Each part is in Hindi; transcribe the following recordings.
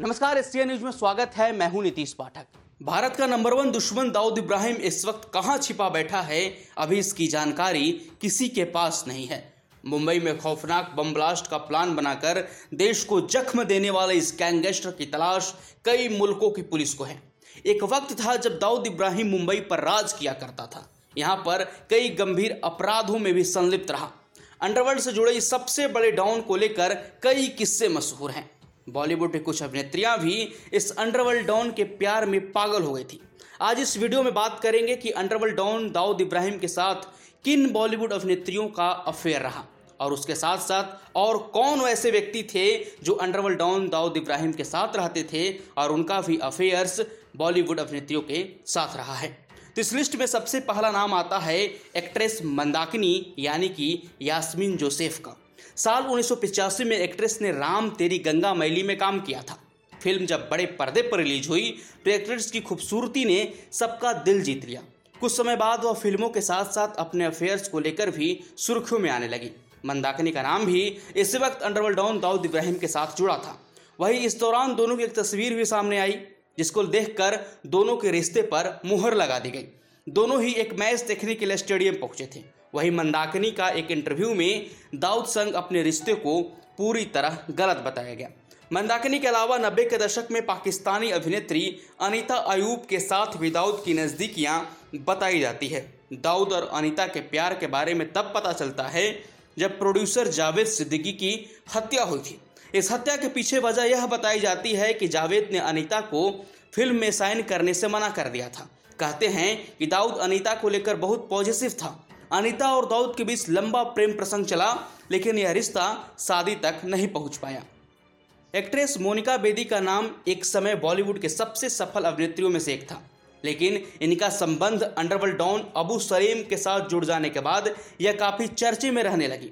नमस्कार एस न्यूज में स्वागत है मैं हूं नीतीश पाठक भारत का नंबर वन दुश्मन दाऊद इब्राहिम इस वक्त कहां छिपा बैठा है अभी इसकी जानकारी किसी के पास नहीं है मुंबई में खौफनाक बम ब्लास्ट का प्लान बनाकर देश को जख्म देने वाले इस गैंगस्टर की तलाश कई मुल्कों की पुलिस को है एक वक्त था जब दाऊद इब्राहिम मुंबई पर राज किया करता था यहाँ पर कई गंभीर अपराधों में भी संलिप्त रहा अंडरवर्ल्ड से जुड़े इस सबसे बड़े डाउन को लेकर कई किस्से मशहूर हैं बॉलीवुड की कुछ अभिनेत्रियां भी इस अंडरवर्ल्ड डॉन के प्यार में पागल हो गई थी आज इस वीडियो में बात करेंगे कि अंडरवर्ल्ड डॉन दाऊद इब्राहिम के साथ किन बॉलीवुड अभिनेत्रियों का अफेयर रहा और उसके साथ साथ और कौन ऐसे व्यक्ति थे जो अंडरवर्ल्ड डॉन दाऊद इब्राहिम के साथ रहते थे और उनका भी अफेयर्स बॉलीवुड अभिनेत्रियों के साथ रहा है तो इस लिस्ट में सबसे पहला नाम आता है एक्ट्रेस मंदाकिनी यानी कि यास्मीन जोसेफ का साल उन्नीस में एक्ट्रेस ने राम तेरी गंगा मैली में काम किया था फिल्म जब बड़े पर्दे पर रिलीज हुई तो एक्ट्रेस की खूबसूरती ने सबका दिल जीत लिया कुछ समय बाद वह फिल्मों के साथ साथ अपने अफेयर्स को लेकर भी सुर्खियों में आने लगी मंदाकिनी का नाम भी इस वक्त अंडरवर्ल्ड डॉन दाऊद इब्राहिम के साथ जुड़ा था वहीं इस दौरान दोनों की एक तस्वीर भी सामने आई जिसको देखकर दोनों के रिश्ते पर मुहर लगा दी गई दोनों ही एक मैच देखने के लिए स्टेडियम पहुंचे थे वहीं मंदाकिनी का एक इंटरव्यू में दाऊद संग अपने रिश्ते को पूरी तरह गलत बताया गया मंदाकिनी के अलावा नब्बे के दशक में पाकिस्तानी अभिनेत्री अनीता अयूब के साथ भी दाऊद की नज़दीकियाँ बताई जाती है दाऊद और अनीता के प्यार के बारे में तब पता चलता है जब प्रोड्यूसर जावेद सिद्दीकी की हत्या हुई थी इस हत्या के पीछे वजह यह बताई जाती है कि जावेद ने अनीता को फिल्म में साइन करने से मना कर दिया था कहते हैं कि दाऊद अनीता को लेकर बहुत पॉजिटिव था अनिता और दाऊद के बीच लंबा प्रेम प्रसंग चला लेकिन यह रिश्ता शादी तक नहीं पहुंच पाया एक्ट्रेस मोनिका बेदी का नाम एक समय बॉलीवुड के सबसे सफल अभिनेत्रियों में से एक था लेकिन इनका संबंध अंडरवर्ल्ड डॉन अबू सलीम के साथ जुड़ जाने के बाद यह काफ़ी चर्चे में रहने लगी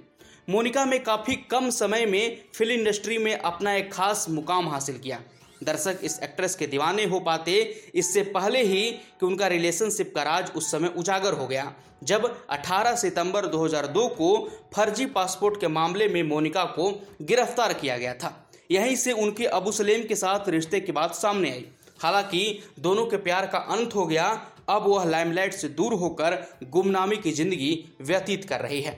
मोनिका में काफ़ी कम समय में फिल्म इंडस्ट्री में अपना एक खास मुकाम हासिल किया दर्शक इस एक्ट्रेस के दीवाने हो पाते इससे पहले ही कि उनका रिलेशनशिप का राज उस समय उजागर हो गया जब 18 सितंबर 2002 को फर्जी पासपोर्ट के मामले में मोनिका को गिरफ्तार किया गया था यहीं से उनके अबू सलेम के साथ रिश्ते की बात सामने आई हालांकि दोनों के प्यार का अंत हो गया अब वह लाइमलाइट से दूर होकर गुमनामी की जिंदगी व्यतीत कर रही है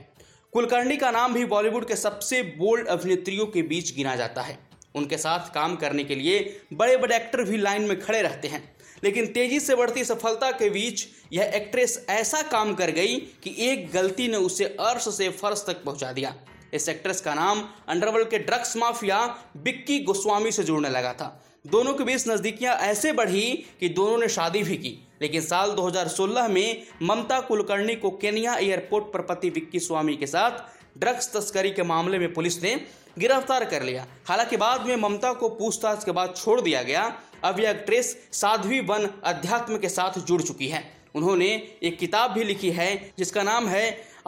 कुलकर्णी का नाम भी बॉलीवुड के सबसे बोल्ड अभिनेत्रियों के बीच गिना जाता है उनके साथ काम करने के लिए बड़े बड़े एक्टर भी लाइन में खड़े रहते हैं लेकिन तेजी से बढ़ती सफलता के बीच यह एक्ट्रेस ऐसा काम कर गई कि एक गलती ने उसे अर्श से फर्श तक पहुंचा दिया इस एक्ट्रेस का नाम अंडरवर्ल्ड के ड्रग्स माफिया बिक्की गोस्वामी से जुड़ने लगा था दोनों के बीच नज़दीकियां ऐसे बढ़ी कि दोनों ने शादी भी की लेकिन साल 2016 में ममता कुलकर्णी को केनिया एयरपोर्ट पर पति विक्की स्वामी के साथ ड्रग्स तस्करी के मामले में पुलिस ने गिरफ्तार कर लिया हालांकि बाद में ममता को पूछताछ के बाद छोड़ दिया गया अब यह एक्ट्रेस साध्वी वन अध्यात्म के साथ जुड़ चुकी है उन्होंने एक किताब भी लिखी है जिसका नाम है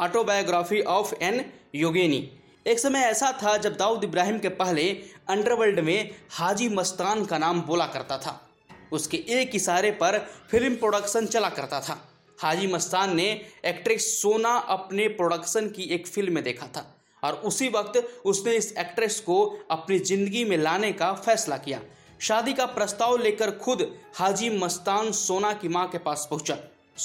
ऑटोबायोग्राफी ऑफ एन योगेनी एक समय ऐसा था जब दाऊद इब्राहिम के पहले अंडरवर्ल्ड में हाजी मस्तान का नाम बोला करता था उसके एक इशारे पर फिल्म प्रोडक्शन चला करता था हाजी मस्तान ने एक्ट्रेस सोना अपने प्रोडक्शन की एक फिल्म में देखा था और उसी वक्त उसने इस एक्ट्रेस को अपनी ज़िंदगी में लाने का फैसला किया शादी का प्रस्ताव लेकर खुद हाजी मस्तान सोना की माँ के पास पहुंचा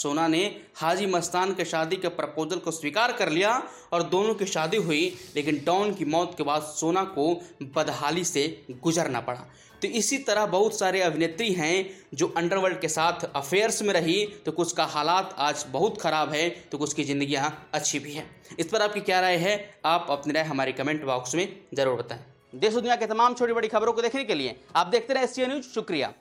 सोना ने हाजी मस्तान के शादी के प्रपोजल को स्वीकार कर लिया और दोनों की शादी हुई लेकिन डॉन की मौत के बाद सोना को बदहाली से गुजरना पड़ा तो इसी तरह बहुत सारे अभिनेत्री हैं जो अंडरवर्ल्ड के साथ अफेयर्स में रही तो कुछ का हालात आज बहुत ख़राब है तो कुछ की ज़िंदगी यहाँ अच्छी भी है इस पर आपकी क्या राय है आप अपनी राय हमारे कमेंट बॉक्स में ज़रूर बताएं देश दुनिया के तमाम छोटी बड़ी खबरों को देखने के लिए आप देखते रहे एस न्यूज़ शुक्रिया